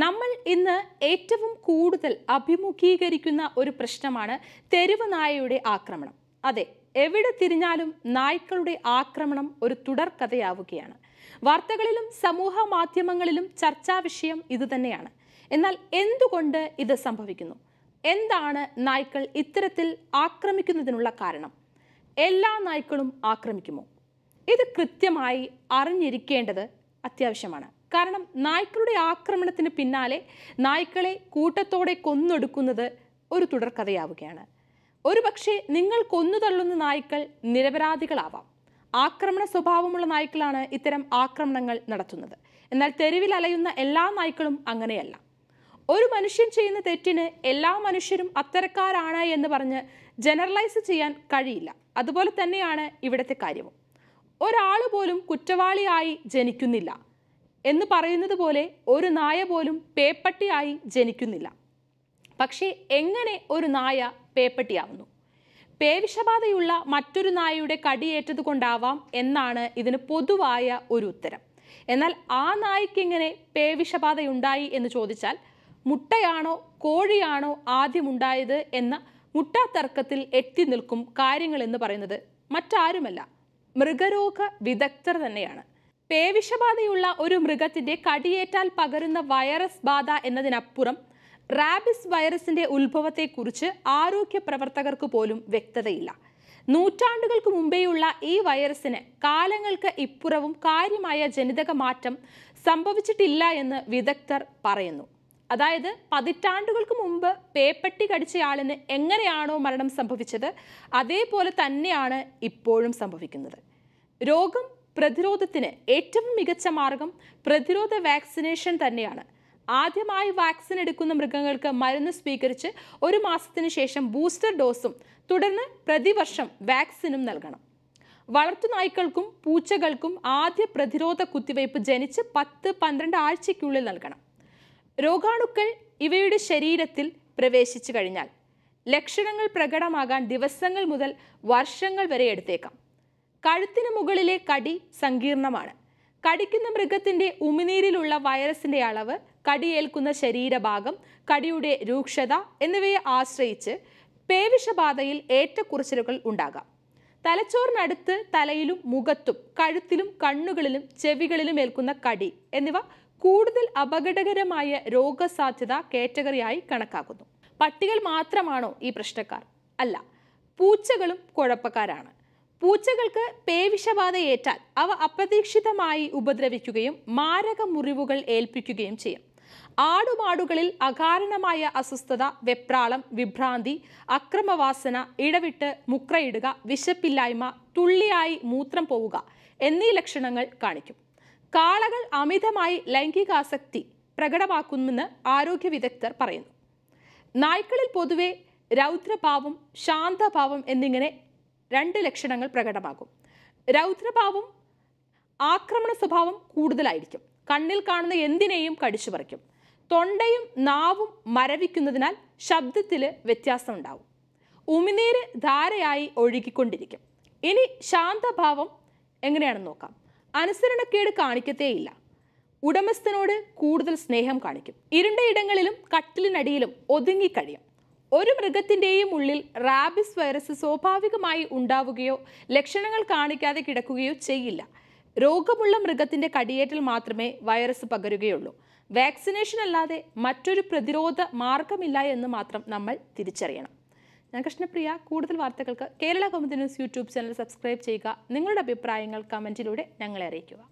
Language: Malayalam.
നമ്മൾ ഇന്ന് ഏറ്റവും കൂടുതൽ അഭിമുഖീകരിക്കുന്ന ഒരു പ്രശ്നമാണ് തെരുവ് നായയുടെ ആക്രമണം അതെ എവിടെ തിരിഞ്ഞാലും നായ്ക്കളുടെ ആക്രമണം ഒരു തുടർക്കഥയാവുകയാണ് വാർത്തകളിലും സമൂഹ മാധ്യമങ്ങളിലും ചർച്ചാ വിഷയം ഇതുതന്നെയാണ് എന്നാൽ എന്തുകൊണ്ട് ഇത് സംഭവിക്കുന്നു എന്താണ് നായ്ക്കൾ ഇത്തരത്തിൽ ആക്രമിക്കുന്നതിനുള്ള കാരണം എല്ലാ നായ്ക്കളും ആക്രമിക്കുമോ ഇത് കൃത്യമായി അറിഞ്ഞിരിക്കേണ്ടത് അത്യാവശ്യമാണ് കാരണം നായ്ക്കളുടെ ആക്രമണത്തിന് പിന്നാലെ നായ്ക്കളെ കൂട്ടത്തോടെ കൊന്നൊടുക്കുന്നത് ഒരു തുടർക്കഥയാവുകയാണ് ഒരുപക്ഷെ നിങ്ങൾ കൊന്നു തള്ളുന്ന നായ്ക്കൾ നിരപരാധികളാവാം ആക്രമണ സ്വഭാവമുള്ള നായ്ക്കളാണ് ഇത്തരം ആക്രമണങ്ങൾ നടത്തുന്നത് എന്നാൽ തെരുവിൽ അലയുന്ന എല്ലാ നായ്ക്കളും അങ്ങനെയല്ല ഒരു മനുഷ്യൻ ചെയ്യുന്ന തെറ്റിന് എല്ലാ മനുഷ്യരും അത്തരക്കാരാണ് എന്ന് പറഞ്ഞ് ജനറലൈസ് ചെയ്യാൻ കഴിയില്ല അതുപോലെ തന്നെയാണ് ഇവിടുത്തെ കാര്യവും ഒരാൾ പോലും കുറ്റവാളിയായി ജനിക്കുന്നില്ല എന്ന് പറയുന്നത് പോലെ ഒരു നായ പോലും പേപ്പട്ടിയായി ജനിക്കുന്നില്ല പക്ഷേ എങ്ങനെ ഒരു നായ പേപ്പട്ടിയാവുന്നു പേവിഷബാധയുള്ള മറ്റൊരു നായയുടെ കടിയേറ്റത് കൊണ്ടാവാം എന്നാണ് ഇതിന് പൊതുവായ ഒരു ഉത്തരം എന്നാൽ ആ നായ്ക്ക് എങ്ങനെ പേവിഷബാധയുണ്ടായി എന്ന് ചോദിച്ചാൽ മുട്ടയാണോ കോഴിയാണോ ആദ്യമുണ്ടായത് എന്ന മുട്ടാത്തർക്കത്തിൽ എത്തി നിൽക്കും കാര്യങ്ങൾ എന്ന് പറയുന്നത് മറ്റാരുമല്ല മൃഗരോഗ വിദഗ്ധർ തന്നെയാണ് പേവിഷബാധയുള്ള ഒരു മൃഗത്തിന്റെ കടിയേറ്റാൽ പകരുന്ന വൈറസ് ബാധ എന്നതിനപ്പുറം റാബിസ് വൈറസിന്റെ ഉത്ഭവത്തെക്കുറിച്ച് ആരോഗ്യ പ്രവർത്തകർക്ക് പോലും വ്യക്തതയില്ല നൂറ്റാണ്ടുകൾക്ക് മുമ്പേയുള്ള ഈ വൈറസിന് കാലങ്ങൾക്ക് ഇപ്പുറവും കാര്യമായ ജനിതക മാറ്റം സംഭവിച്ചിട്ടില്ല എന്ന് വിദഗ്ധർ പറയുന്നു അതായത് പതിറ്റാണ്ടുകൾക്ക് മുമ്പ് പേപ്പട്ടി കടിച്ചയാളിന് എങ്ങനെയാണോ മരണം സംഭവിച്ചത് അതേപോലെ തന്നെയാണ് ഇപ്പോഴും സംഭവിക്കുന്നത് രോഗം പ്രതിരോധത്തിന് ഏറ്റവും മികച്ച മാർഗം പ്രതിരോധ വാക്സിനേഷൻ തന്നെയാണ് ആദ്യമായി വാക്സിൻ എടുക്കുന്ന മൃഗങ്ങൾക്ക് മരുന്ന് സ്വീകരിച്ച് ഒരു മാസത്തിന് ശേഷം ബൂസ്റ്റർ ഡോസും തുടർന്ന് പ്രതിവർഷം വാക്സിനും നൽകണം വളർത്തുനായ്ക്കൾക്കും പൂച്ചകൾക്കും ആദ്യ പ്രതിരോധ കുത്തിവയ്പ് ജനിച്ച് പത്ത് പന്ത്രണ്ട് ആഴ്ചയ്ക്കുള്ളിൽ നൽകണം രോഗാണുക്കൾ ഇവയുടെ ശരീരത്തിൽ പ്രവേശിച്ചു കഴിഞ്ഞാൽ ലക്ഷണങ്ങൾ പ്രകടമാകാൻ ദിവസങ്ങൾ മുതൽ വർഷങ്ങൾ വരെ എടുത്തേക്കാം കഴുത്തിന് മുകളിലെ കടി സങ്കീർണമാണ് കടിക്കുന്ന മൃഗത്തിന്റെ ഉമിനീരിലുള്ള വൈറസിൻ്റെ അളവ് കടിയേൽക്കുന്ന ശരീരഭാഗം കടിയുടെ രൂക്ഷത എന്നിവയെ ആശ്രയിച്ച് പേവിഷബാധയിൽ ഏറ്റക്കുറച്ചിലുകൾ ഉണ്ടാകാം തലച്ചോറിനടുത്ത് തലയിലും മുഖത്തും കഴുത്തിലും കണ്ണുകളിലും ചെവികളിലും ഏൽക്കുന്ന കടി എന്നിവ കൂടുതൽ അപകടകരമായ രോഗസാധ്യത കാറ്റഗറിയായി കണക്കാക്കുന്നു പട്ടികൾ മാത്രമാണോ ഈ പ്രശ്നക്കാർ അല്ല പൂച്ചകളും കുഴപ്പക്കാരാണ് പൂച്ചകൾക്ക് പേവിഷബാധയേറ്റാൽ അവ അപ്രതീക്ഷിതമായി ഉപദ്രവിക്കുകയും മാരക മുറിവുകൾ ഏൽപ്പിക്കുകയും ചെയ്യും ആടുമാടുകളിൽ അകാരണമായ അസ്വസ്ഥത വെപ്രാളം വിഭ്രാന്തി അക്രമവാസന ഇടവിട്ട് മുക്രയിടുക വിശപ്പില്ലായ്മ തുള്ളിയായി മൂത്രം പോവുക എന്നീ ലക്ഷണങ്ങൾ കാണിക്കും കാളകൾ അമിതമായി ലൈംഗികാസക്തി പ്രകടമാക്കുമെന്ന് ആരോഗ്യ വിദഗ്ധർ പറയുന്നു നായ്ക്കളിൽ പൊതുവെ രൗദ്രഭാവം ശാന്തഭാവം എന്നിങ്ങനെ രണ്ട് ലക്ഷണങ്ങൾ പ്രകടമാകും രൗദ്രഭാവം ആക്രമണ സ്വഭാവം കൂടുതലായിരിക്കും കണ്ണിൽ കാണുന്ന എന്തിനേയും കടിച്ചു പറിക്കും തൊണ്ടയും നാവും മരവിക്കുന്നതിനാൽ ശബ്ദത്തിൽ വ്യത്യാസം ഉണ്ടാവും ഉമിനീര് ധാരയായി ഒഴുകിക്കൊണ്ടിരിക്കും ഇനി ശാന്തഭാവം എങ്ങനെയാണെന്ന് നോക്കാം അനുസരണക്കേട് കാണിക്കത്തേയില്ല ഉടമസ്ഥനോട് കൂടുതൽ സ്നേഹം കാണിക്കും ഇരുണ്ട ഇടങ്ങളിലും കട്ടിലിനടിയിലും ഒതുങ്ങിക്കഴിയും ഒരു മൃഗത്തിൻ്റെയും ഉള്ളിൽ റാബിസ് വൈറസ് സ്വാഭാവികമായി ഉണ്ടാവുകയോ ലക്ഷണങ്ങൾ കാണിക്കാതെ കിടക്കുകയോ ചെയ്യില്ല രോഗമുള്ള മൃഗത്തിൻ്റെ കടിയേറ്റൽ മാത്രമേ വൈറസ് പകരുകയുള്ളൂ വാക്സിനേഷൻ അല്ലാതെ മറ്റൊരു പ്രതിരോധ മാർഗമില്ല എന്ന് മാത്രം നമ്മൾ തിരിച്ചറിയണം ഞാൻ കൃഷ്ണപ്രിയ കൂടുതൽ വാർത്തകൾക്ക് Kerala Kaumudi news YouTube channel subscribe ചെയ്യുക നിങ്ങളുടെ അഭിപ്രായങ്ങൾ കമൻറ്റിലൂടെ ഞങ്ങളെ അറിയിക്കുക